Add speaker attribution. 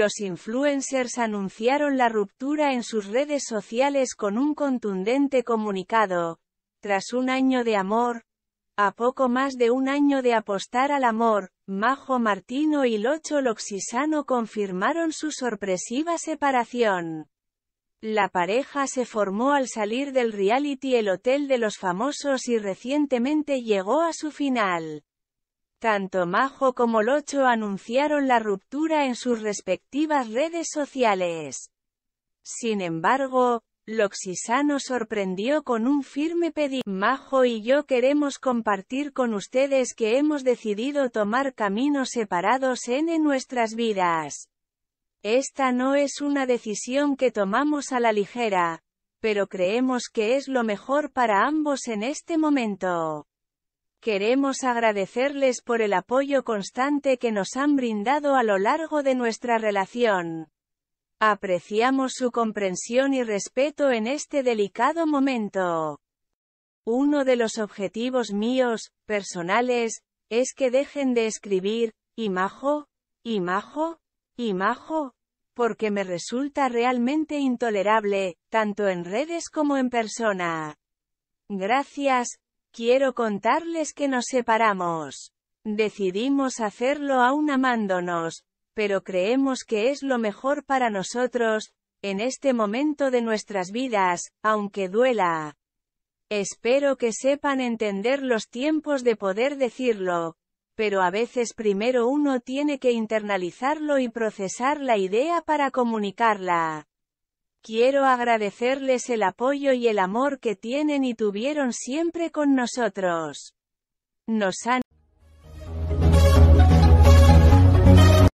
Speaker 1: los influencers anunciaron la ruptura en sus redes sociales con un contundente comunicado. Tras un año de amor, a poco más de un año de apostar al amor, Majo Martino y Locho Loxisano confirmaron su sorpresiva separación. La pareja se formó al salir del reality El Hotel de los Famosos y recientemente llegó a su final. Tanto Majo como Locho anunciaron la ruptura en sus respectivas redes sociales. Sin embargo, Loxisano sorprendió con un firme pedido. Majo y yo queremos compartir con ustedes que hemos decidido tomar caminos separados en nuestras vidas. Esta no es una decisión que tomamos a la ligera, pero creemos que es lo mejor para ambos en este momento. Queremos agradecerles por el apoyo constante que nos han brindado a lo largo de nuestra relación. Apreciamos su comprensión y respeto en este delicado momento. Uno de los objetivos míos, personales, es que dejen de escribir, imajo, imajo, imajo, porque me resulta realmente intolerable, tanto en redes como en persona. Gracias, Quiero contarles que nos separamos. Decidimos hacerlo aún amándonos, pero creemos que es lo mejor para nosotros, en este momento de nuestras vidas, aunque duela. Espero que sepan entender los tiempos de poder decirlo, pero a veces primero uno tiene que internalizarlo y procesar la idea para comunicarla. Quiero agradecerles el apoyo y el amor que tienen y tuvieron siempre con nosotros. Nos han